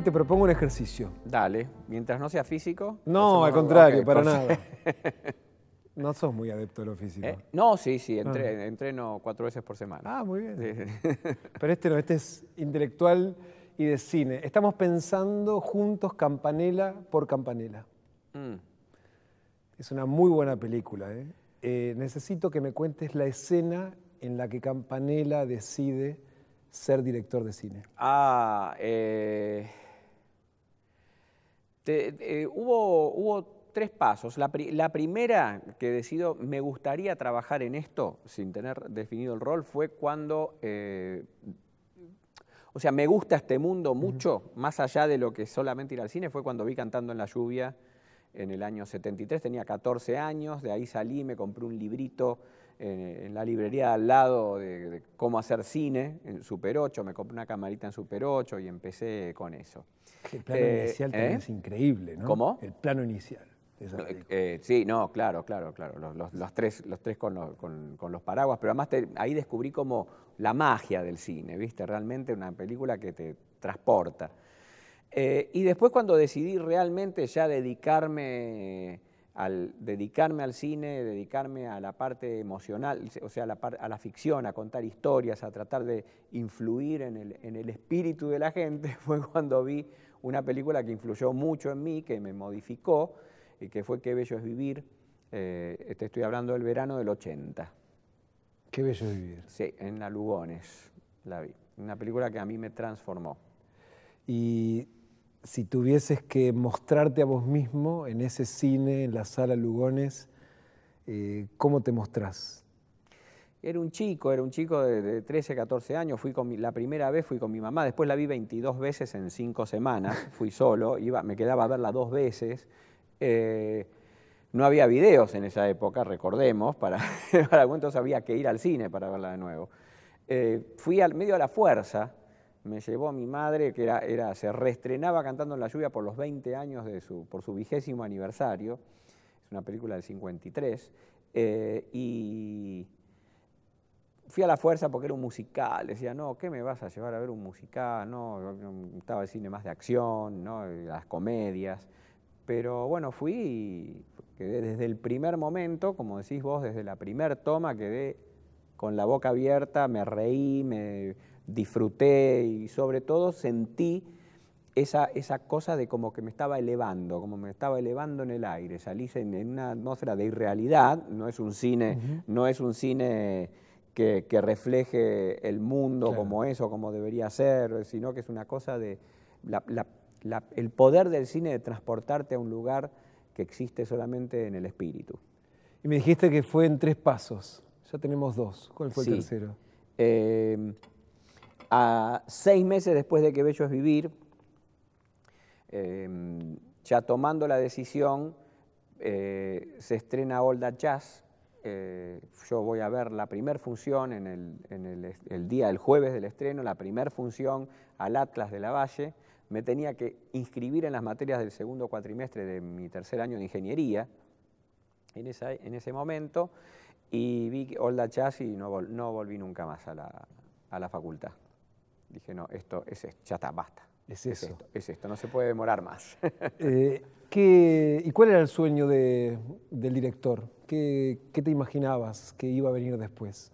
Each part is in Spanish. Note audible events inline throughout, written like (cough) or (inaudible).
te propongo un ejercicio. Dale, mientras no sea físico. No, al contrario, para nada. (laughs) No sos muy adepto de lo físico. Eh, no, sí, sí, ah. entreno cuatro veces por semana. Ah, muy bien. (laughs) Pero este no, este es intelectual y de cine. Estamos pensando juntos campanela por campanela. Mm. Es una muy buena película. ¿eh? Eh, necesito que me cuentes la escena en la que campanela decide ser director de cine. Ah, eh, eh, hubo, tres pasos. La, primera que decido, me gustaría trabajar en esto, sin tener definido el rol, fue cuando, eh, o sea, me gusta este mundo mucho, más allá de lo que solamente ir al cine, fue cuando vi Cantando en la Lluvia en el año 73, tenía 14 años, de ahí salí, me compré un librito en, la librería al lado de, cómo hacer cine en Super 8, me compré una camarita en Super 8 y empecé con eso. El plano eh, inicial ¿eh? también es increíble, ¿no? ¿Cómo? El plano inicial. Eh, sí, no, claro, claro, claro. Los, tres, los tres con, los paraguas, pero además ahí descubrí como la magia del cine, ¿viste? Realmente una película que te transporta. y después cuando decidí realmente ya dedicarme al dedicarme al cine, dedicarme a la parte emocional, o sea, a la, ficción, a contar historias, a tratar de influir en el, espíritu de la gente, (laughs) fue cuando vi una película que influyó mucho en mí, que me modificó, y eh, que fue Qué Bello es Vivir. Eh, te este, estoy hablando del verano del 80. Qué Bello es Vivir. Sí, en la Lugones la vi. Una película que a mí me transformó. Y si tuvieses que mostrarte a vos mismo en ese cine, en la sala Lugones, eh, ¿cómo te mostrás? Era un chico, era un chico de, 13, 14 años. Fui con la primera vez fui con mi mamá, después la vi 22 veces en cinco semanas. (laughs) Fui solo, iba, me quedaba a verla dos veces. Eh, no había videos en esa época, recordemos, para, (laughs) para entonces había que ir al cine para verla de nuevo. Eh, fui al medio a la fuerza, me llevó mi madre, que era, se reestrenaba cantando en la lluvia por los 20 años de su, por su vigésimo aniversario, es una película del 53, eh, y fui a la fuerza porque era un musical, decía, no, ¿qué me vas a llevar a ver un musical? No, estaba el cine más de acción, ¿no? las comedias, pero bueno, fui y desde el primer momento, como decís vos, desde la primer toma, quedé con la boca abierta, me reí, me disfruté y sobre todo sentí esa, cosa de como que me estaba elevando, como me estaba elevando en el aire, salí en, una atmósfera de irrealidad, no es un cine, no es un cine que, refleje el mundo como como eso, como debería ser, sino que es una cosa de el poder del cine de transportarte a un lugar que existe solamente en el espíritu. Y me dijiste que fue en tres pasos, ya tenemos dos, ¿cuál fue el tercero? Eh, a seis meses después de que Bello es Vivir, em, ya tomando la decisión, eh, se estrena Olda Jazz. Eh, yo voy a ver la primer función en, el, día, del jueves del estreno, la primera función al Atlas de la Valle. Me tenía que inscribir en las materias del segundo cuatrimestre de mi tercer año de ingeniería en, ese momento y vi Olda Jazz y no, volví nunca más a la facultad dije, no, esto es esto, basta. Es eso. Es esto, no se puede demorar más. (laughs) Eh, ¿qué, ¿Y cuál era el sueño del director? ¿Qué, te imaginabas que iba a venir después?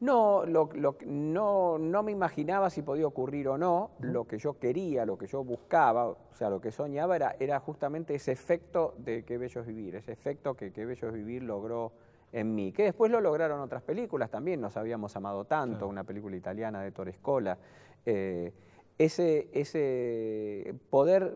No, lo, no, me imaginaba si podía ocurrir o no. Lo que yo quería, lo que yo buscaba, o sea, lo que soñaba era, era justamente ese efecto de Qué Bello es Vivir, ese efecto que Qué Bello es Vivir logró en mí, que después lo lograron otras películas también, nos habíamos amado tanto, una película italiana de Tore Eh, ese, poder,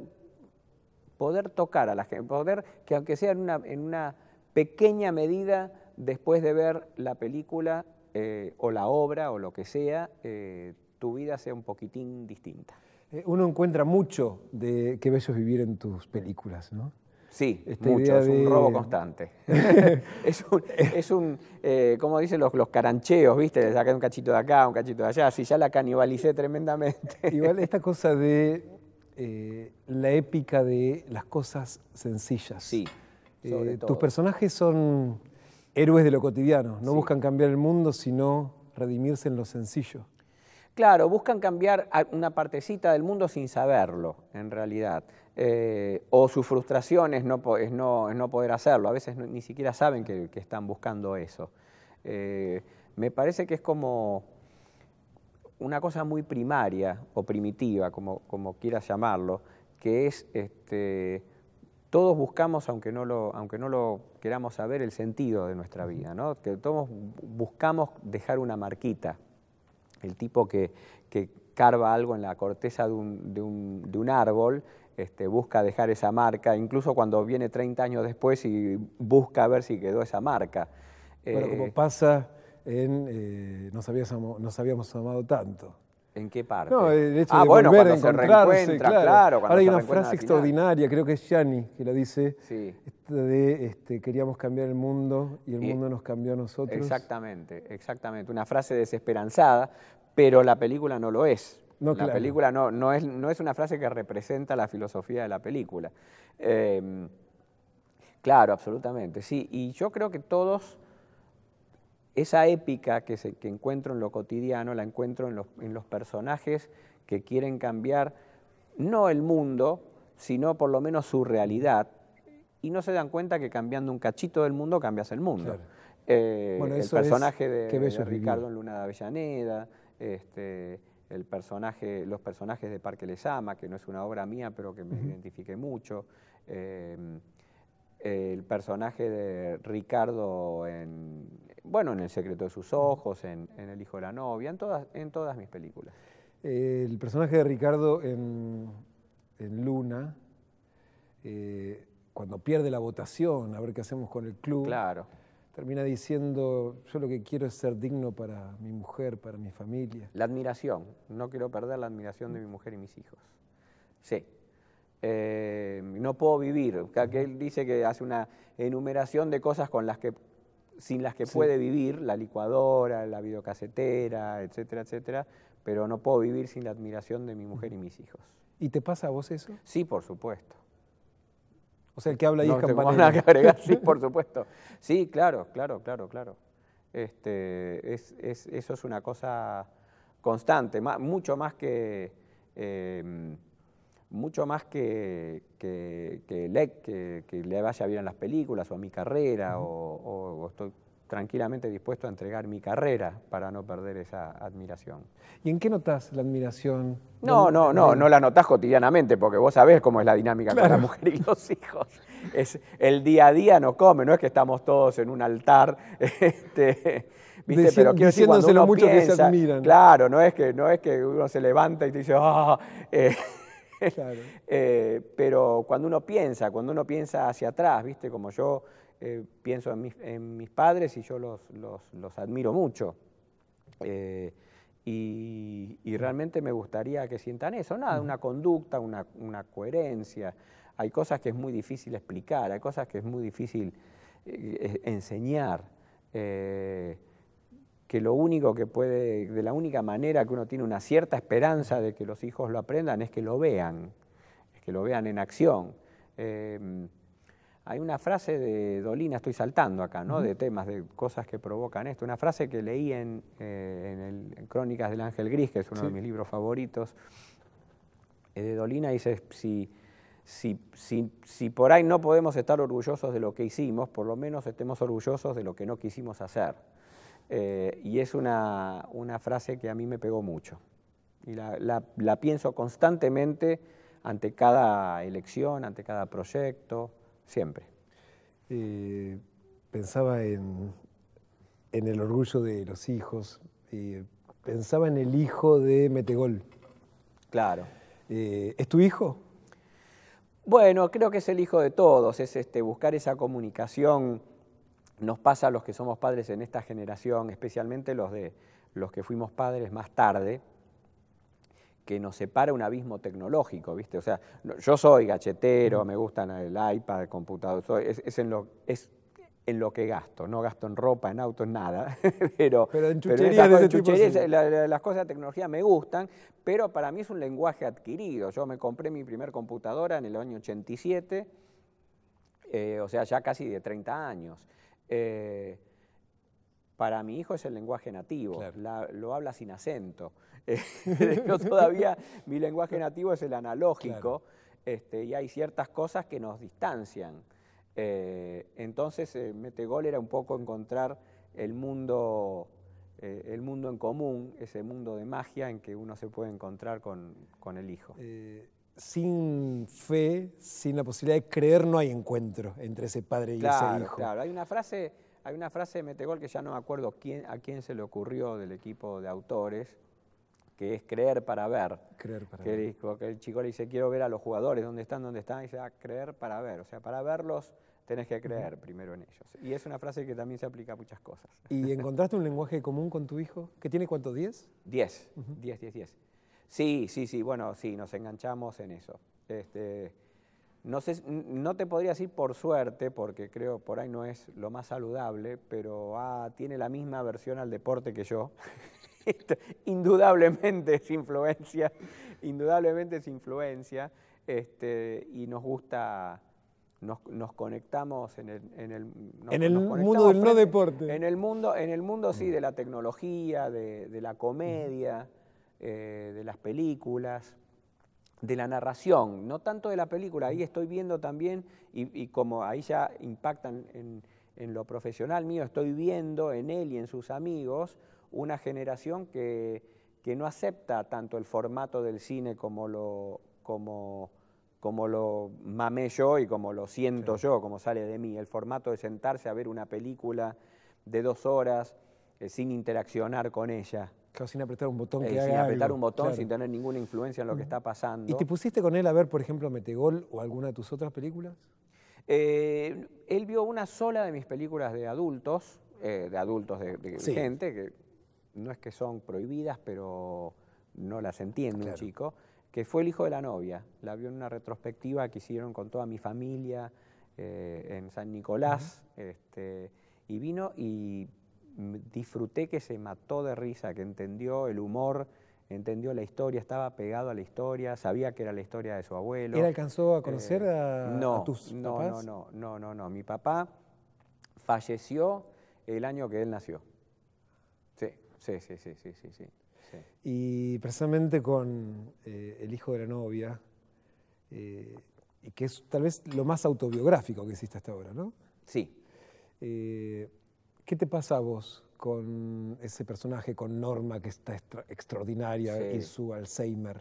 poder tocar a la gente, poder que aunque sea en una, en una pequeña medida, después de ver la película eh, o la obra o lo que sea, eh, tu vida sea un poquitín distinta. Eh, uno encuentra mucho de qué besos vivir en tus películas, ¿no? Sí, mucho, es un robo constante. (laughs) (laughs) es un, es eh, como dicen los, carancheos, ¿viste? Sacar un cachito de acá, un cachito de allá, así ya la canibalicé tremendamente. (laughs) Igual esta cosa de eh, la épica de las cosas sencillas. Sí. Eh, tus personajes son héroes de lo cotidiano, no buscan cambiar el mundo, sino redimirse en lo sencillo. Claro, buscan cambiar una partecita del mundo sin saberlo, en realidad. Eh, o su frustración es no, no, poder hacerlo. A veces ni siquiera saben que, están buscando eso. Eh, me parece que es como una cosa muy primaria o primitiva, como, como quieras llamarlo, que es este, todos buscamos, aunque no, lo, aunque no lo queramos saber, el sentido de nuestra vida, que todos buscamos dejar una marquita, el tipo que, carva algo en la corteza de un, de un, de un árbol este, busca dejar esa marca, incluso cuando viene 30 años después y busca ver si quedó esa marca. Bueno, como eh, pasa en eh, nos, habíamos, amado tanto. ¿En qué parte? No, hecho ah, bueno, Ahora hay una frase extraordinaria, creo que es Yanni que la dice, de este, queríamos cambiar el mundo y el mundo nos cambió a nosotros. Exactamente, exactamente. Una frase desesperanzada, pero la película no lo es la película no, no, es, no es una frase que representa la filosofía de la película. Em, claro, absolutamente, sí. Y yo creo que todos, esa épica que, se, encuentro en lo cotidiano, la encuentro en los, personajes que quieren cambiar, no el mundo, sino por lo menos su realidad, y no se dan cuenta que cambiando un cachito del mundo cambias el mundo. Eh, el personaje de, Ricardo en Luna de Avellaneda, este, el personaje, los personajes de Parque Les Ama, que no es una obra mía, pero que me identifique mucho. Eh, el personaje de Ricardo en, bueno, en El secreto de sus ojos, en, El hijo de la novia, en todas, en todas mis películas. el personaje de Ricardo en, Luna, eh, cuando pierde la votación, a ver qué hacemos con el club. Claro termina diciendo, yo lo que quiero es ser digno para mi mujer, para mi familia. La admiración, no quiero perder la admiración de mi mujer y mis hijos. Sí. Eh, no puedo vivir. Él dice que hace una enumeración de cosas con las que, sin las que puede vivir, la licuadora, la videocasetera, etcétera, etcétera, pero no puedo vivir sin la admiración de mi mujer y mis hijos. ¿Y te pasa a vos eso? Sí, por supuesto. O sea, el que habla ahí no, es nada sí, (laughs) por supuesto. Sí, claro, claro, claro, claro. Este, es, eso es una cosa constante, mucho más que... Em, mucho más que, que, le, que, le vaya bien a las películas o a mi carrera o estoy tranquilamente dispuesto a entregar mi carrera para no perder esa admiración. ¿Y en qué notas la admiración? No, no, no, no la notas cotidianamente, porque vos sabés cómo es la dinámica entre con la mujer y los hijos. Es, el día a día no come, no es que estamos todos en un altar. (laughs) Este, ¿viste? Pero mucho que se admiran. Claro, no es que, no es que uno se levanta y te dice, ah", eh, (laughs) eh, pero cuando uno piensa, cuando uno piensa hacia atrás, ¿viste? Como yo eh, pienso en mis, padres y yo los, admiro mucho. Eh, y, realmente me gustaría que sientan eso, nada, una conducta, una, coherencia. Hay cosas que es muy difícil explicar, hay cosas que es muy difícil eh, enseñar. que lo único que puede, de la única manera que uno tiene una cierta esperanza de que los hijos lo aprendan es que lo vean, es que lo vean en acción. Hay una frase de Dolina, estoy saltando acá, De temas, de cosas que provocan esto. Una frase que leí en, eh, en, Crónicas del Ángel Gris, que es uno de mis libros favoritos, eh, de Dolina dice, si, si, por ahí no podemos estar orgullosos de lo que hicimos, por lo menos estemos orgullosos de lo que no quisimos hacer. Eh, y es una, frase que a mí me pegó mucho. Y la pienso constantemente ante cada elección, ante cada proyecto siempre. Eh, pensaba en, en, el orgullo de los hijos, pensaba en el hijo de Metegol. Claro. Eh, ¿Es tu hijo? Bueno, creo que es el hijo de todos, es este, buscar esa comunicación. Nos pasa a los que somos padres en esta generación, especialmente los, de, los que fuimos padres más tarde, que nos separa un abismo tecnológico, ¿viste? O sea, yo soy gachetero, me gustan el iPad, el computador, es, en lo, es en lo que gasto, no gasto en ropa, en autos, nada, (laughs) pero, en chucherías, pero en chucherías las cosas de tecnología me gustan, pero para mí es un lenguaje adquirido. Yo me compré mi primer computadora en el año 87, eh, o sea, ya casi de 30 años. Eh, para mi hijo es el lenguaje nativo, lo habla sin acento. Yo (laughs) (laughs) todavía mi lenguaje nativo es el analógico este, y hay ciertas cosas que nos distancian. Eh, entonces, mete eh, Metegol era un poco encontrar el mundo, eh, el mundo en común, ese mundo de magia en que uno se puede encontrar con, el hijo. sin fe, sin la posibilidad de creer, no hay encuentro entre ese padre y ese hijo. Claro, hay una frase hay una frase de Metegol que ya no me acuerdo quién, a quién se le ocurrió del equipo de autores, que es creer para ver. Creer para ver. que el chico le dice, quiero ver a los jugadores, dónde están, dónde están, y dice, ah, creer para ver. O sea, para verlos tenés que creer primero en ellos. Y es una frase que también se aplica a muchas cosas. ¿Y encontraste un lenguaje común con tu hijo? ¿Que tiene cuánto, 10? 10, 10, 10, 10. Sí, sí, sí, bueno, sí, nos enganchamos en eso. Este, no, sé, no te podría decir por suerte, porque creo por ahí no es lo más saludable, pero ah, tiene la misma versión al deporte que yo. (laughs) indudablemente es influencia, indudablemente es influencia, este, y nos gusta, nos, conectamos en el, mundo del no deporte. En el mundo, en el mundo sí, mm. de la tecnología, de, la mm. comedia, eh, de las películas, de la narración, no tanto de la película, ahí estoy viendo también, y, como ahí ya impactan en, lo profesional mío, estoy viendo en él y en sus amigos una generación que, no acepta tanto el formato del cine como lo, como, lo mamé yo y como lo siento yo, como sale de mí, el formato de sentarse a ver una película de dos horas eh, sin interaccionar con ella sin apretar un botón. Eh, sin apretar un botón, sin tener ninguna influencia en lo que está pasando. ¿Y te pusiste con él a ver, por ejemplo, Metegol o alguna de tus otras películas? Eh, él vio una sola de mis películas de adultos, eh, de adultos de, gente, que no es que son prohibidas, pero no las entiende un chico, que fue El hijo de la novia. La vio en una retrospectiva que hicieron con toda mi familia en San Nicolás. Este, y vino y disfruté que se mató de risa, que entendió el humor, entendió la historia, estaba pegado a la historia, sabía que era la historia de su abuelo. ¿Él alcanzó a conocer eh, a, tus no, papás? No, no, no, no, no. Mi papá falleció el año que él nació. Sí, sí, sí, sí, sí, sí. Y precisamente con eh, el hijo de la novia, eh, que es tal vez lo más autobiográfico que existe hasta ahora, ¿no? Sí. ¿Qué te pasa a vos con ese personaje, con Norma, que está extraordinaria, y su Alzheimer?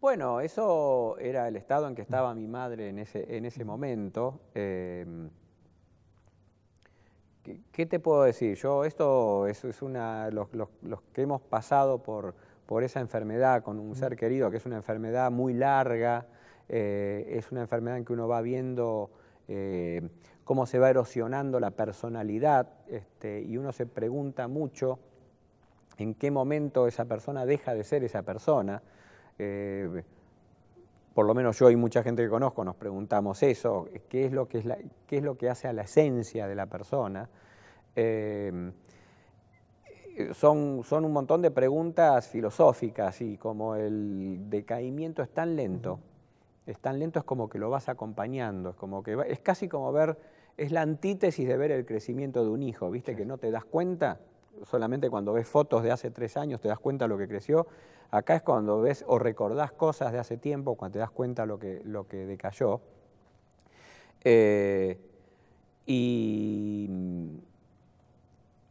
Bueno, eso era el estado en que estaba mi madre en ese, en ese momento. Em, ¿Qué te puedo decir? Yo, esto es, es una. Los, los, que hemos pasado por, por esa enfermedad con un ser querido, que es una enfermedad muy larga, eh, es una enfermedad en que uno va viendo eh, cómo se va erosionando la personalidad este, y uno se pregunta mucho en qué momento esa persona deja de ser esa persona. Eh, por lo menos yo y mucha gente que conozco nos preguntamos eso, qué es lo que, es lo que hace a la esencia de la persona. Eh, son, son, un montón de preguntas filosóficas y como el decaimiento es tan lento, es tan lento es como que lo vas acompañando, es, como que es casi como ver es la antítesis de ver el crecimiento de un hijo, ¿viste? Que no te das cuenta, solamente cuando ves fotos de hace tres años te das cuenta lo que creció. Acá es cuando ves o recordás cosas de hace tiempo, cuando te das cuenta lo que, lo que decayó. Eh, y,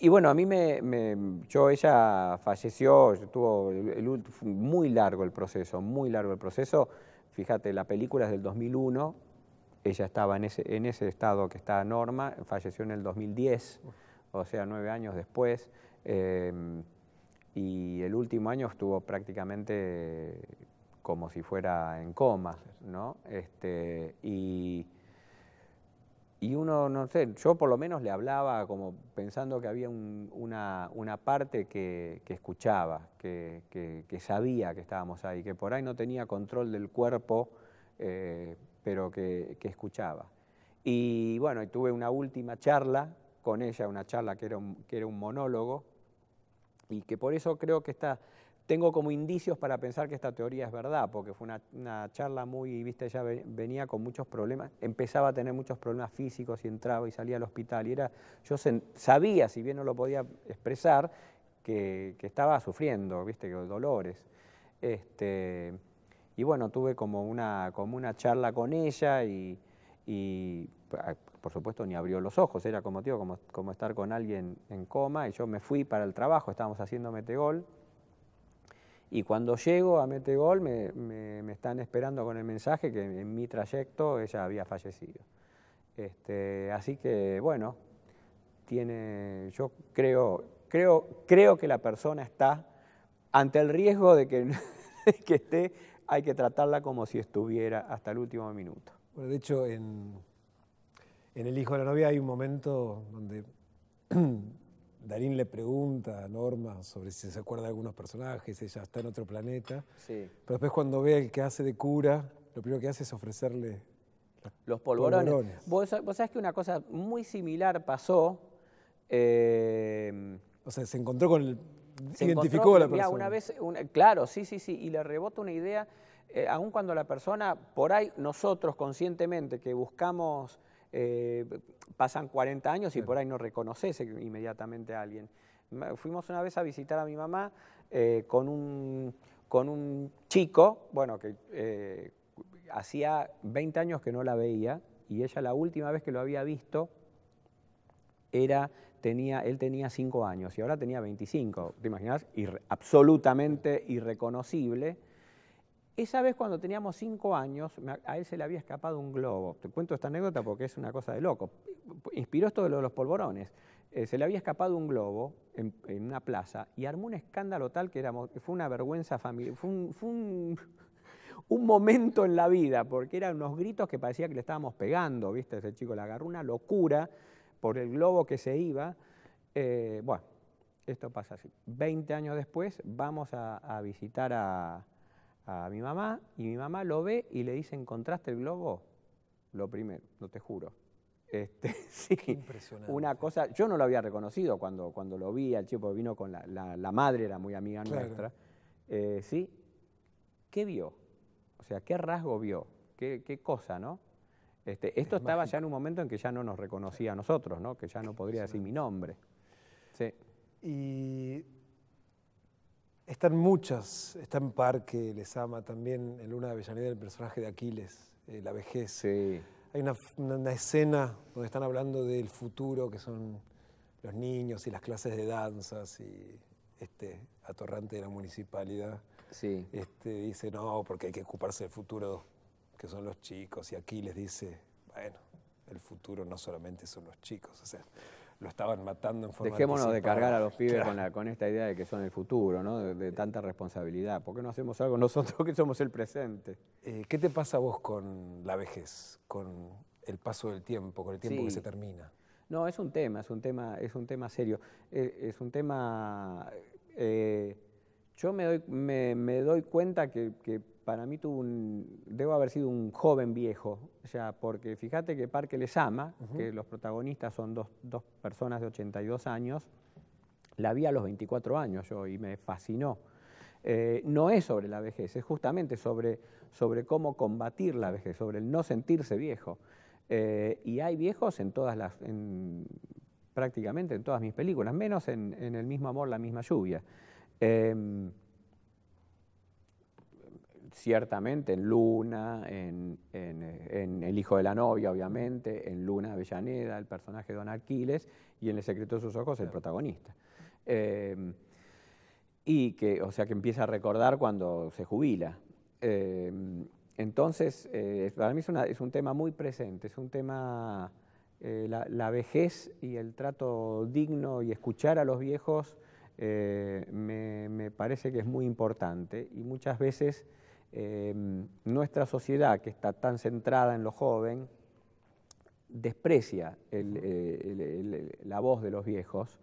bueno, a mí me, me yo, ella falleció, tuvo muy largo el proceso, muy largo el proceso. Fíjate, la película es del 2001, ella estaba en ese, en ese estado que está Norma, falleció en el 2010, o sea, nueve años después. Em, y el último año estuvo prácticamente como si fuera en coma, ¿no? Este, y, uno, no sé, yo por lo menos le hablaba como pensando que había una, parte que, escuchaba, que, sabía que estábamos ahí, que por ahí no tenía control del cuerpo, eh, pero que, que escuchaba. Y bueno, tuve una última charla con ella, una charla que era un, que era un monólogo, y que por eso creo que está, tengo como indicios para pensar que esta teoría es verdad, porque fue una, una, charla muy, viste, ella venía con muchos problemas, empezaba a tener muchos problemas físicos y entraba y salía al hospital, y era, yo sabía, si bien no lo podía expresar, que, que estaba sufriendo, viste, que dolores. Este, y bueno, tuve como una, como una charla con ella y, ah, por supuesto ni abrió los ojos, era como, tío, como, como, estar con alguien en coma, y yo me fui para el trabajo, estábamos haciendo metegol, y cuando llego a metegol me, me, están esperando con el mensaje que en mi trayecto ella había fallecido. Este, así que, bueno, tiene, yo creo, creo, creo que la persona está ante el riesgo de que, (laughs) que esté hay que tratarla como si estuviera hasta el último minuto. Bueno, de hecho, en, El hijo de la novia hay un momento donde (clears throat) Darín le pregunta a Norma sobre si se acuerda de algunos personajes, ella está en otro planeta. Pero después cuando ve el que hace de cura, lo primero que hace es ofrecerle los polvorones. ¿Vos, sabés que una cosa muy similar pasó. Eh, o sea, se encontró con el se identificó a la persona. Una vez, claro, sí, sí, sí, y le rebota una idea, eh, aun cuando la persona, por ahí nosotros conscientemente que buscamos, eh, pasan 40 años y por ahí no reconoces inmediatamente a alguien. Fuimos una vez a visitar a mi mamá eh, con, un, con un chico, bueno, que hacía 20 años que no la veía y ella la última vez que lo había visto era él tenía cinco años y ahora tenía 25, ¿te imaginas? absolutamente irreconocible. Esa vez cuando teníamos cinco años, a él se le había escapado un globo. Te cuento esta anécdota porque es una cosa de loco. Inspiró esto de los polvorones. Eh, se le había escapado un globo en, una plaza y armó un escándalo tal que fue una vergüenza familiar, fue, (laughs) un, momento en la vida, porque eran unos gritos que parecía que le estábamos pegando, ¿viste? Ese chico le agarró una locura por el globo que se iba, eh, bueno, esto pasa así. Veinte años después vamos a, visitar a, mi mamá y mi mamá lo ve y le dice, ¿encontraste el globo? Lo primero, no te juro. Este, (laughs) Impresionante. una cosa, yo no lo había reconocido cuando, cuando lo vi, al chico vino con la, madre, era muy amiga nuestra. Eh, sí, ¿qué vio? O sea, ¿qué rasgo vio? qué cosa, no? Este, esto estaba ya en un momento en que ya no nos reconocía a nosotros, ¿no? que ya no podría decir mi nombre. Sí. Y están muchas, está en Parque, les ama también, en Luna de Avellaneda, el personaje de Aquiles, eh, la vejez. Sí. Hay una, escena donde están hablando del futuro, que son los niños y las clases de danzas y este atorrante de la municipalidad. Sí. Este, dice, no, porque hay que ocuparse del futuro que son los chicos, y aquí les dice, bueno, el futuro no solamente son los chicos, o sea, lo estaban matando en forma Dejémonos de cargar a los (laughs) pibes con, esta idea de que son el futuro, ¿no? de, tanta responsabilidad. ¿Por qué no hacemos algo nosotros que somos el presente? Eh, ¿Qué te pasa vos con la vejez, con el paso del tiempo, con el tiempo que se termina? No, es un tema, es un tema, es un tema serio. Eh, es un tema... Eh, yo me doy, me, doy cuenta que para mí tuvo un, debo haber sido un joven viejo, ya, porque fíjate que Parque les ama, que los protagonistas son dos, personas de 82 años, la vi a los 24 años yo y me fascinó. Eh, no es sobre la vejez, es justamente sobre, sobre cómo combatir la vejez, sobre el no sentirse viejo. Eh, y hay viejos en todas las, prácticamente en todas mis películas, menos en, El mismo amor, la misma lluvia. Em, ciertamente en Luna, eh, en, El hijo de la novia, obviamente, en Luna Avellaneda, el personaje de Don Aquiles, y en El secreto de sus ojos, el protagonista. Em, y que, o sea, que empieza a recordar cuando se jubila. Em, entonces, eh, para mí es, un tema muy presente, es un tema, eh, la, vejez y el trato digno y escuchar a los viejos me parece que es muy importante y muchas veces Em, nuestra sociedad, que está tan centrada en lo joven, desprecia la voz de los viejos.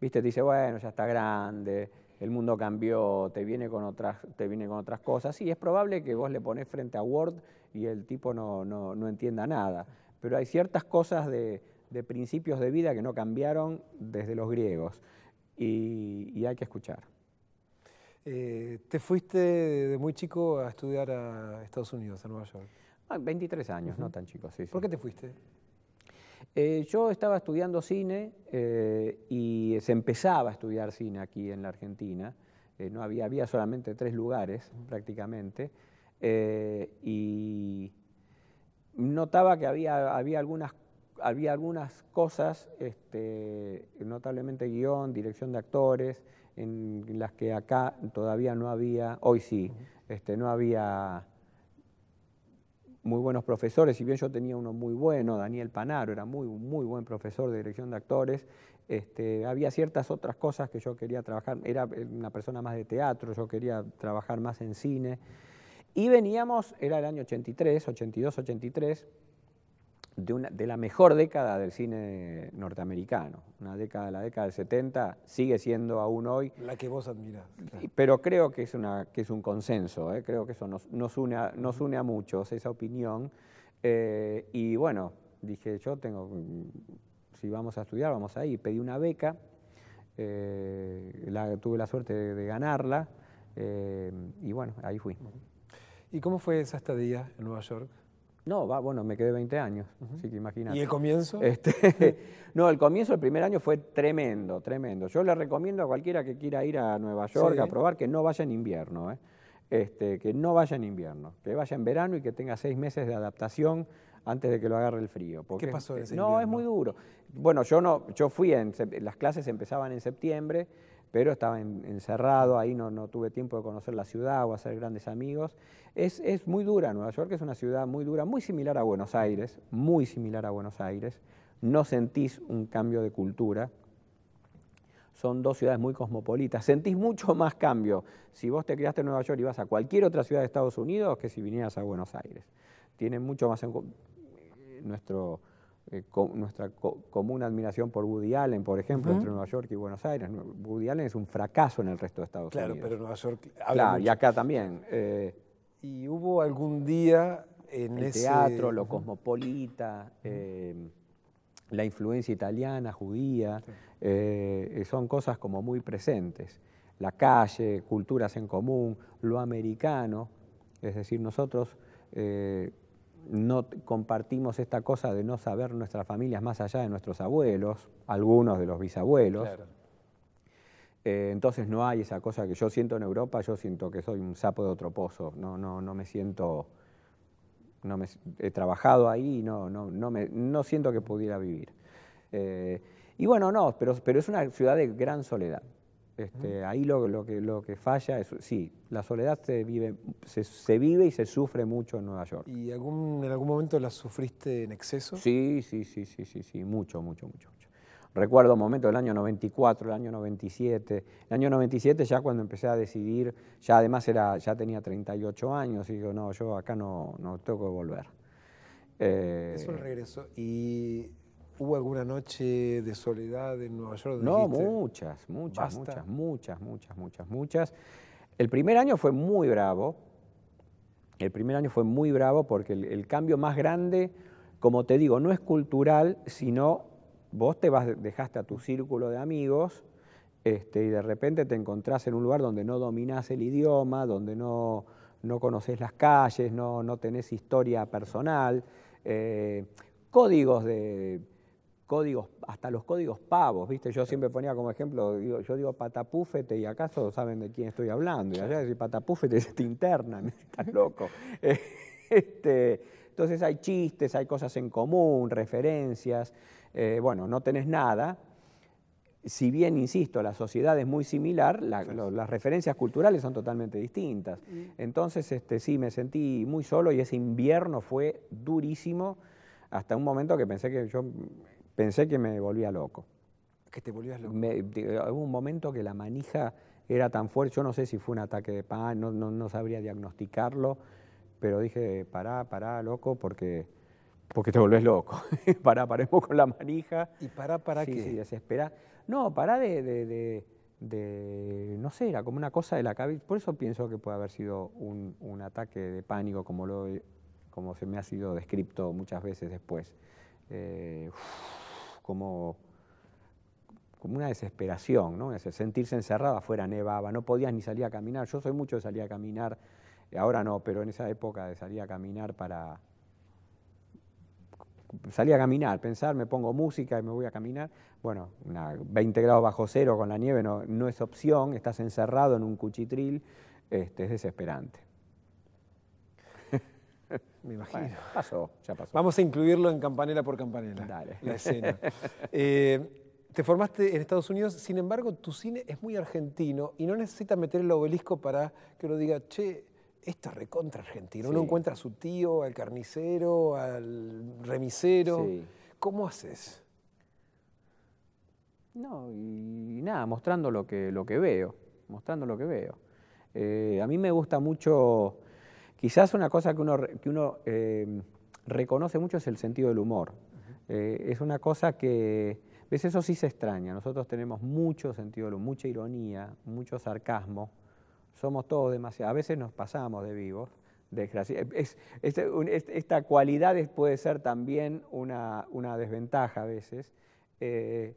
Viste, dice, bueno, ya está grande, el mundo cambió, te viene con otras, te viene con otras cosas. y es probable que vos le pones frente a Word y el tipo no, entienda nada. Pero hay ciertas cosas de, principios de vida que no cambiaron desde los griegos y hay que escuchar. Eh, ¿Te fuiste de muy chico a estudiar a Estados Unidos, a Nueva York? 23 ah, años, no tan chico, sí, ¿Por qué te fuiste? Eh, yo estaba estudiando cine eh, y se empezaba a estudiar cine aquí en la Argentina. no había, solamente tres lugares prácticamente. y notaba que había, algunas cosas, este, notablemente guión, dirección de actores, en las que acá todavía no había, hoy sí, este, no había muy buenos profesores, si bien yo tenía uno muy bueno, Daniel Panaro, era muy, muy buen profesor de dirección de actores, este, había ciertas otras cosas que yo quería trabajar, era una persona más de teatro, yo quería trabajar más en cine, y veníamos, era el año 83, 82, 83, de, la mejor década del cine norteamericano. Una década, la década del 70, sigue siendo aún hoy. La que vos admirás. Pero creo que es, una, que es un consenso, ¿eh? creo que eso nos, nos, une a, nos une a muchos, esa opinión. Eh, y bueno, dije, yo tengo, si vamos a estudiar, vamos ahí. Pedí una beca, eh, tuve la suerte de, de ganarla, y bueno, ahí fui. ¿Y cómo fue esa estadía en Nueva York? No, va, bueno, me quedé 20 años, así que imagínate. ¿Y el comienzo? Este, (laughs) (laughs) no, el comienzo, el primer año fue tremendo, tremendo. Yo le recomiendo a cualquiera que quiera ir a Nueva York a probar que no vaya en invierno, ¿eh? Este, que no vaya en invierno, que vaya en verano y que tenga seis meses de adaptación antes de que lo agarre el frío. ¿Qué pasó ese No, es muy duro. Bueno, yo no, yo fui en, las clases empezaban en septiembre, pero estaba encerrado, ahí no, tuve tiempo de conocer la ciudad o hacer grandes amigos. Es, es, muy dura, Nueva York es una ciudad muy dura, muy similar a Buenos Aires, muy similar a Buenos Aires. No sentís un cambio de cultura. Son dos ciudades muy cosmopolitas. Sentís mucho más cambio si vos te criaste en Nueva York y vas a cualquier otra ciudad de Estados Unidos que si vinieras a Buenos Aires. Tiene mucho más en nuestro eh, nuestra común admiración por Woody Allen, por ejemplo, entre Nueva York y Buenos Aires. Woody Allen es un fracaso en el resto de Estados Unidos. Claro, pero Nueva York. Claro, y acá también. Eh, ¿Y hubo algún día en el teatro, lo cosmopolita, eh, la influencia italiana, judía, son cosas como muy presentes. La calle, culturas en común, lo americano, es decir, nosotros no compartimos esta cosa de no saber nuestras familias más allá de nuestros abuelos, algunos de los bisabuelos. Eh, entonces no hay esa cosa que yo siento en Europa, yo siento que soy un sapo de otro pozo, no, no, no me siento, no me, he trabajado ahí, no, no, no, me, no siento que pudiera vivir. Eh, y bueno, no, pero, pero es una ciudad de gran soledad. Este, ahí lo, lo, que, lo que falla es, sí, la soledad se vive, se, vive y se sufre mucho en Nueva York. ¿Y algún, en algún momento la sufriste en exceso? Sí, sí, sí, sí, sí, sí, mucho, mucho, mucho. Recuerdo momentos del año 94, el año 97. El año 97 ya cuando empecé a decidir, ya además era, ya tenía 38 años y digo, no, yo acá no, no tengo que volver. es un eh, regreso. Y ¿Hubo alguna noche de soledad en Nueva York? No, muchas, muchas, muchas, muchas, muchas, muchas, muchas. El primer año fue muy bravo. El primer año fue muy bravo porque el, cambio más grande, como te digo, no es cultural, sino vos te vas, dejaste a tu círculo de amigos este, y de repente te encontrás en un lugar donde no dominás el idioma, donde no, no conoces las calles, no, tenés historia personal, eh, códigos de códigos, hasta los códigos pavos, ¿viste? Yo siempre ponía como ejemplo, yo digo patapúfete y acaso saben de quién estoy hablando. Y allá decís patapúfete (laughs) te internan, (laughs) estás loco. Eh, (laughs) este, entonces hay chistes, hay cosas en común, referencias. Eh, bueno, no tenés nada. Si bien, insisto, la sociedad es muy similar, las referencias culturales son totalmente distintas. Mm. Entonces, este, sí, me sentí muy solo y ese invierno fue durísimo hasta un momento que pensé que yo Pensé que me volvía loco. ¿Que te volvías loco? hubo un momento que la manija era tan fuerte, yo no sé si fue un ataque de pan, no, no, no sabría diagnosticarlo, pero dije, pará, pará, loco, porque, porque te volvés loco. (laughs) pará, paremos con la manija. ¿Y pará, para sí, qué? Sí, desesperá. No, pará de, no sé, era como una cosa de la cabeza. Por eso pienso que puede haber sido un, ataque de pánico, como, lo, como se me ha sido descrito muchas veces después. Eh, como, una desesperación, ¿no? ese sentirse encerrada afuera, nevaba, no podías ni salir a caminar. Yo soy mucho de salir a caminar, eh, ahora no, pero en esa época de salir a caminar para... salir a caminar, pensar, me pongo música y me voy a caminar. Bueno, 20 grados bajo cero con la nieve no, no es opción, estás encerrado en un cuchitril, este, es desesperante. (laughs) Me imagino. pasó, ya pasó. Vamos a incluirlo en campanela por campanela. Dale. La escena. (laughs) Eh, te formaste en Estados Unidos, sin embargo, tu cine es muy argentino y no necesitas meter el obelisco para que uno diga, che, esto recontra argentino. Uno encuentra a su tío, al carnicero, al remisero. ¿Cómo haces? No, y nada, mostrando lo que, lo que veo, mostrando lo que veo. Eh, a mí me gusta mucho Quizás una cosa que uno, que uno em, reconoce mucho es el sentido del humor. Eh, es una cosa que, veces eso sí se extraña. Nosotros tenemos mucho sentido del humor, mucha ironía, mucho sarcasmo. Somos todos demasiado, a veces nos pasamos de vivos. Desgracia. Eh, este, esta cualidad puede ser también una, desventaja a veces. Eh,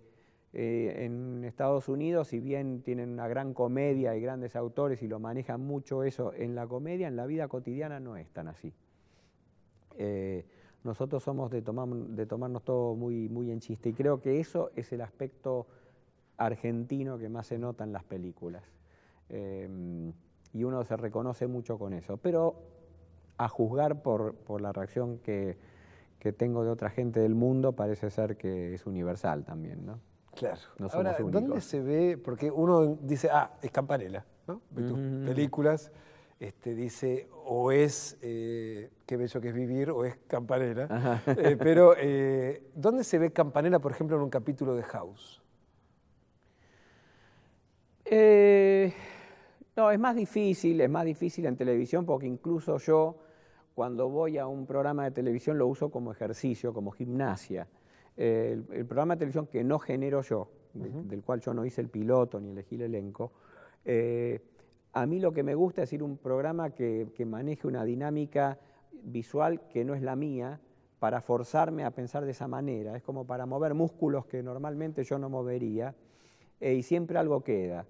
eh, en Estados Unidos, si bien tienen una gran comedia y grandes autores y lo manejan mucho eso en la comedia, en la vida cotidiana no es tan así. Eh, nosotros somos de, tomarnos todo muy, muy en chiste y creo que eso es el aspecto argentino que más se nota en las películas. Eh, y uno se reconoce mucho con eso. Pero a juzgar por, la reacción que, que tengo de otra gente del mundo, parece ser que es universal también, ¿no? Claro. Ahora, ¿dónde se ve? Porque uno dice, ah, es Campanella, ¿no? Ve tus películas, este, dice, o es eh, Qué bello que es vivir, o es campanela. Eh, pero, eh, ¿dónde se ve campanela, por ejemplo, en un capítulo de House? no, es más difícil, es más difícil en televisión porque incluso yo, cuando voy a un programa de televisión, lo uso como ejercicio, como gimnasia el, programa de televisión que no genero yo, del cual yo no hice el piloto ni elegí el elenco, eh, a mí lo que me gusta es ir un programa que, maneje una dinámica visual que no es la mía, para forzarme a pensar de esa manera. Es como para mover músculos que normalmente yo no movería eh, y siempre algo queda.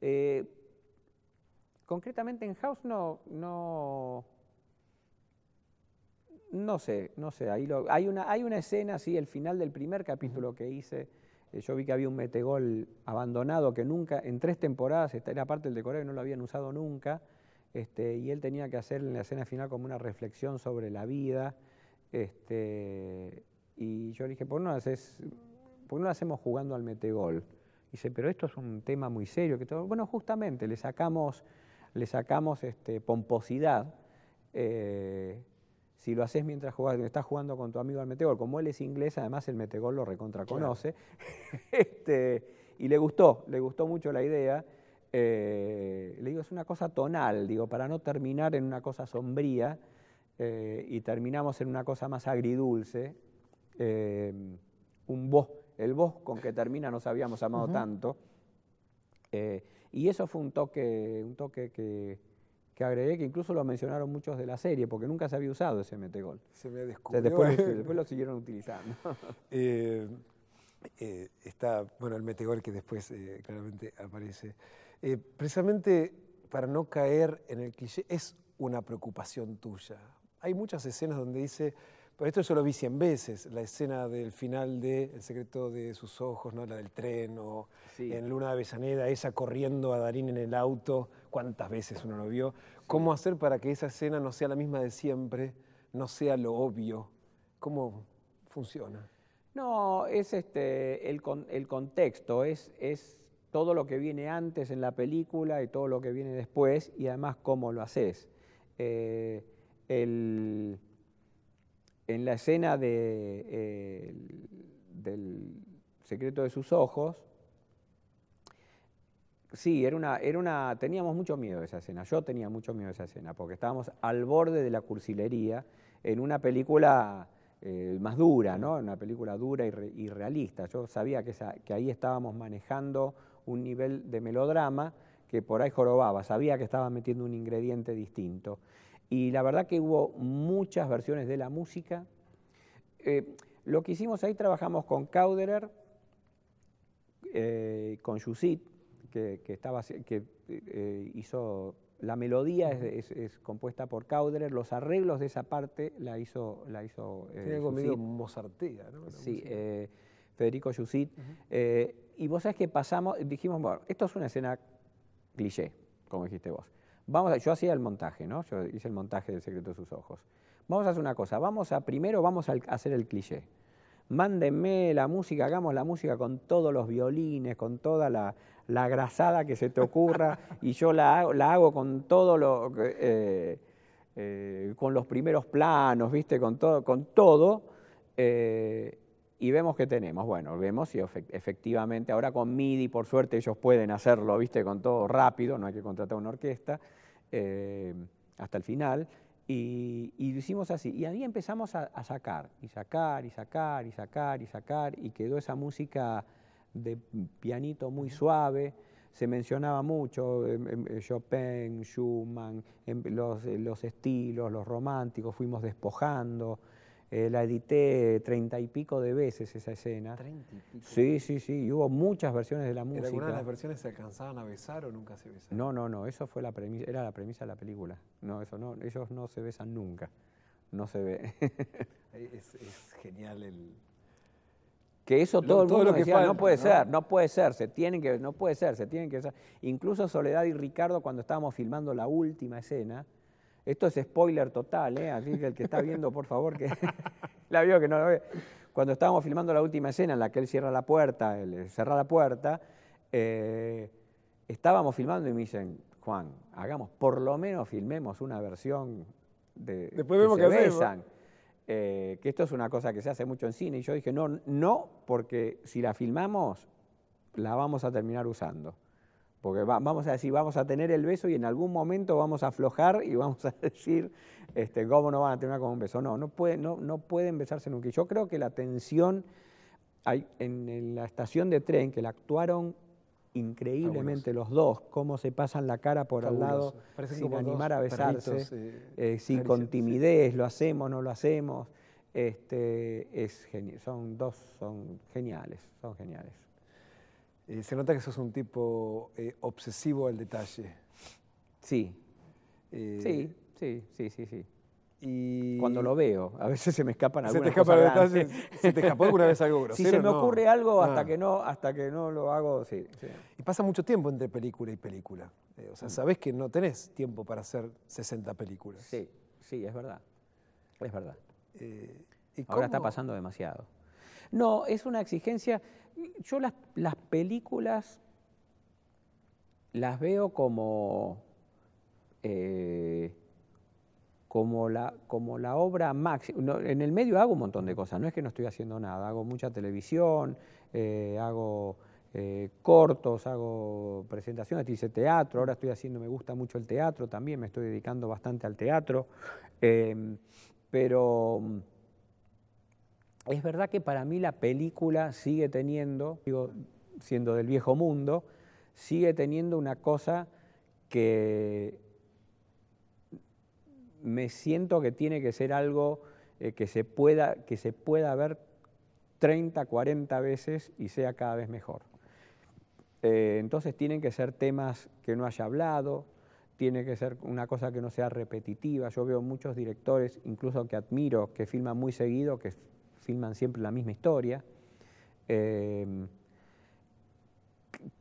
Eh, concretamente en House no, no sé, no sé. Ahí hay, una, hay una escena, sí, el final del primer capítulo que hice. Eh, yo vi que había un metegol abandonado que nunca, en tres temporadas, era parte del decorado y no lo habían usado nunca. Este, y él tenía que hacer en la escena final como una reflexión sobre la vida. Este, y yo le dije, ¿por qué no, lo hacemos jugando al metegol? dice, pero esto es un tema muy serio. Que todo... Bueno, justamente le sacamos, le sacamos este, pomposidad. Eh, si lo haces mientras jugás, estás jugando con tu amigo al metegol, como él es inglés, además el metegol lo recontraconoce, (laughs) este, y le gustó, le gustó mucho la idea. Eh, le digo, es una cosa tonal, digo, para no terminar en una cosa sombría eh, y terminamos en una cosa más agridulce, eh, un voz, el voz con que termina nos habíamos amado tanto. y eso fue un toque, un toque que, que agregué, que incluso lo mencionaron muchos de la serie, porque nunca se había usado ese metegol. Se me descubrió. descubierto. Eh. (laughs) después, lo siguieron utilizando. (laughs) Eh, eh, está, bueno, el metegol que después claramente aparece. precisamente para no caer en el cliché, es una preocupación tuya. Hay muchas escenas donde dice pero esto yo lo vi cien veces, la escena del final de El secreto de sus ojos, ¿no? la del tren, o en Luna de Avellaneda, esa corriendo a Darín en el auto, cuántas veces uno lo vio. ¿Cómo hacer para que esa escena no sea la misma de siempre, no sea lo obvio? ¿Cómo funciona? No, es este, el, contexto, es, es todo lo que viene antes en la película y todo lo que viene después y además cómo lo haces. Eh, el, en la escena de, eh, del secreto de sus ojos, sí, era una, era una, teníamos mucho miedo de esa escena, yo tenía mucho miedo de esa escena, porque estábamos al borde de la cursilería en una película eh, más dura, ¿no? una película dura y, realista. Yo sabía que, que ahí estábamos manejando un nivel de melodrama que por ahí jorobaba, sabía que estaba metiendo un ingrediente distinto. Y la verdad que hubo muchas versiones de la música. Eh, lo que hicimos ahí, trabajamos con Cauderer, eh, con Jussit, que, eh, hizo la melodía es, compuesta por Cauderer, los arreglos de esa parte la hizo... La hizo Tiene ¿no? sí, Federico Yusit. y vos sabés que pasamos, dijimos, bueno, esto es una escena cliché, como dijiste vos yo hacía el montaje, ¿no? Yo hice el montaje del secreto de sus ojos. Vamos a hacer una cosa, vamos a, primero vamos a hacer el cliché. Mándenme la música, hagamos la música con todos los violines, con toda la, la grasada que se te ocurra, (laughs) y yo la hago, con todo lo. Eh, eh, con los primeros planos, ¿viste? Con todo, con todo. Eh, y vemos que tenemos, bueno, vemos si efectivamente ahora con MIDI, por suerte ellos pueden hacerlo, viste, con todo rápido, no hay que contratar una orquesta eh, hasta el final, y, lo hicimos así, y ahí empezamos a, sacar, y sacar, y sacar, y sacar, y sacar, y quedó esa música de pianito muy suave, se mencionaba mucho em, em, eh, Chopin, Schumann, em, los, eh, los estilos, los románticos, fuimos despojando, eh, la edité treinta y pico de veces esa escena. ¿Treinta y pico? Sí, sí, sí. Y hubo muchas versiones de la música. ¿Algunas de las versiones se alcanzaban a besar o nunca se besaban? No, no, no. Eso fue la premisa, era la premisa de la película. No, eso no. Ellos no se besan nunca. No se ve. (laughs) Eh, es, genial el, que eso todo, el mundo lo que decía, no puede ser, no puede ser, se tienen que, no puede ser, se tienen que Incluso Soledad y Ricardo, cuando estábamos filmando la última escena, esto es spoiler total, ¿eh? así que el que está viendo, por favor, que (laughs) la vio que no la ve. Cuando estábamos filmando la última escena en la que él cierra la puerta, él eh, cerra la puerta, eh, estábamos filmando y me dicen, Juan, hagamos, por lo menos filmemos una versión de Después vemos que, se eh, que esto es una cosa que se hace mucho en cine. Y yo dije, no, no, porque si la filmamos, la vamos a terminar usando. Porque vamos a decir, vamos a tener el beso y en algún momento vamos a aflojar y vamos a (laughs) decir, este, ¿cómo no van a terminar con un beso? No, no, no, no pueden besarse nunca. Y yo creo que la tensión hay, en, la estación de tren, que la actuaron increíblemente los dos, cómo se pasan la cara por al lado sin animar a besarse, eh, sin con timidez, lo hacemos, no lo hacemos. Este, son dos, son geniales, son geniales. Eh, se nota que sos un tipo eh, obsesivo al detalle. Eh, sí. sí, sí, sí, sí, Y... Cuando lo veo, a veces se me escapan algunas se te escapa cosas detalles, ¿Se te escapó alguna vez algo (laughs) grosero? Si se me ocurre algo hasta, que no, hasta que no lo hago, sí, Y pasa mucho tiempo entre película y película. o sea, mm. sabés que no tenés tiempo para hacer 60 películas. Sí, sí, es verdad. Es verdad. Ahora está pasando demasiado. No, es una exigencia yo las, las películas las veo como, eh, como, la, como la obra máxima. en el medio hago un montón de cosas, no es que no estoy haciendo nada, hago mucha televisión, eh, hago eh, cortos, hago presentaciones, hice teatro, ahora estoy haciendo, me gusta mucho el teatro también, me estoy dedicando bastante al teatro, pero es verdad que para mí la película sigue teniendo, digo, siendo del viejo mundo, sigue teniendo una cosa que me siento que tiene que ser algo eh, que, se pueda, que se pueda ver 30, 40 veces y sea cada vez mejor. Eh, entonces tienen que ser temas que no haya hablado, tiene que ser una cosa que no sea repetitiva. Yo veo muchos directores, incluso que admiro, que filman muy seguido, que filman siempre la misma historia. Eh,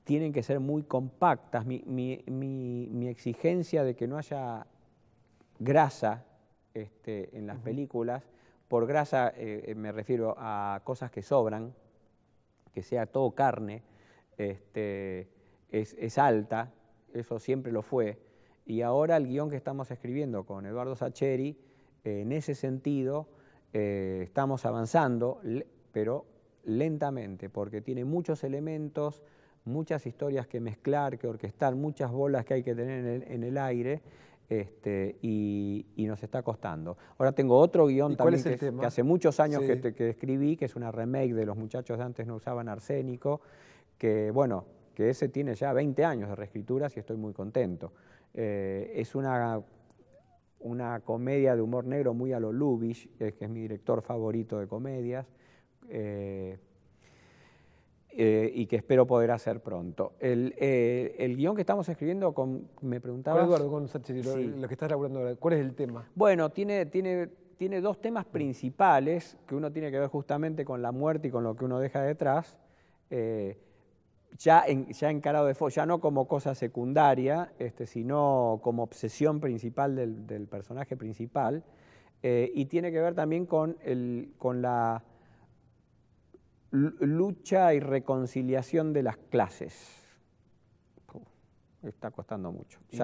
tienen que ser muy compactas. Mi, exigencia de que no haya grasa este, en las películas, por grasa eh, eh, me refiero a cosas que sobran, que sea todo carne, este, es, alta, eso siempre lo fue. Y ahora el guión que estamos escribiendo con Eduardo Sacheri, en ese sentido, eh, estamos avanzando, pero lentamente, porque tiene muchos elementos, muchas historias que mezclar, que orquestar, muchas bolas que hay que tener en el, aire, este, y, nos está costando. Ahora tengo otro guión también que, hace muchos años que, escribí, que es una remake de Los muchachos de antes no usaban arsénico, que bueno, que ese tiene ya 20 años de reescrituras y estoy muy contento. Eh, es una una comedia de humor negro muy a lo Lubitsch, eh, que es mi director favorito de comedias, eh, eh, y que espero poder hacer pronto. El, guión que estamos escribiendo, con, me preguntaba... Eduardo, con que estás ¿cuál es el tema? Bueno, tiene, tiene, tiene dos temas principales, que uno tiene que ver justamente con la muerte y con lo que uno deja detrás, ya, encarado de ya no como cosa secundaria, este, sino como obsesión principal del, personaje principal, eh, y tiene que ver también con la lucha y reconciliación de las clases está costando mucho. y,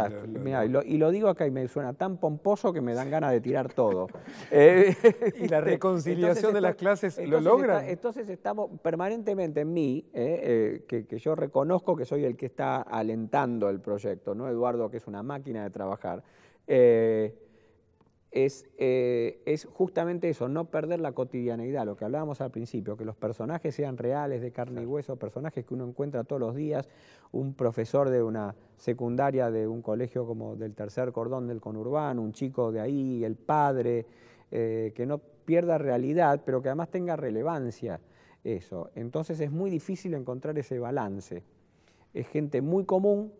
lo, digo acá y me suena tan pomposo que me dan ganas de tirar todo. (laughs) (laughs) Eh, ¿Y la este, reconciliación de las clases lo logra? entonces estamos permanentemente en mí, eh, eh, que, que, yo reconozco que soy el que está alentando el proyecto, ¿no? Eduardo, que es una máquina de trabajar es, eh, es justamente eso, no perder la cotidianeidad, lo que hablábamos al principio, que los personajes sean reales, de carne y hueso, personajes que uno encuentra todos los días, un profesor de una secundaria de un colegio como del tercer cordón del conurbano, un chico de ahí, el padre, eh, que no pierda realidad, pero que además tenga relevancia eso. Entonces es muy difícil encontrar ese balance. Es gente muy común,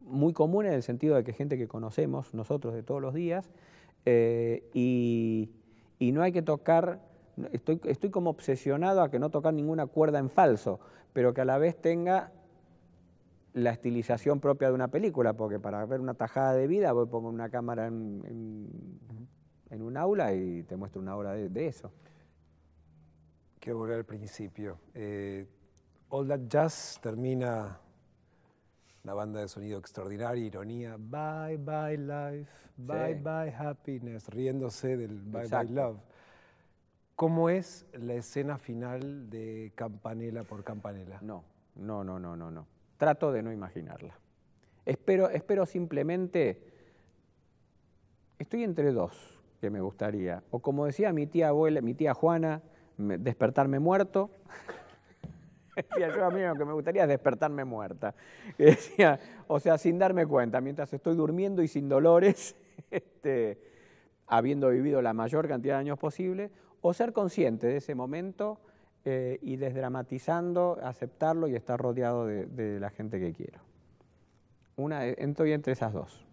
muy común en el sentido de que gente que conocemos nosotros de todos los días eh, y, no hay que tocar, estoy, estoy como obsesionado a que no tocar ninguna cuerda en falso, pero que a la vez tenga la estilización propia de una película, porque para ver una tajada de vida voy pongo una cámara en, un aula y te muestro una hora de, eso. Quiero volver al principio. Eh, All That Jazz termina la banda de sonido extraordinaria, ironía, bye bye life, bye bye happiness, riéndose del bye bye love. ¿Cómo es la escena final de Campanela por Campanela? No, no, no, no, no, no. Trato de no imaginarla. Espero, espero simplemente, estoy entre dos que me gustaría. O como decía mi tía abuela, mi tía Juana, despertarme muerto yo a mí que me gustaría es despertarme muerta. (laughs) o sea, sin darme cuenta, mientras estoy durmiendo y sin dolores, (laughs) este, habiendo vivido la mayor cantidad de años posible, o ser consciente de ese momento eh, y desdramatizando, aceptarlo y estar rodeado de, la gente que quiero. Una, estoy entre esas dos.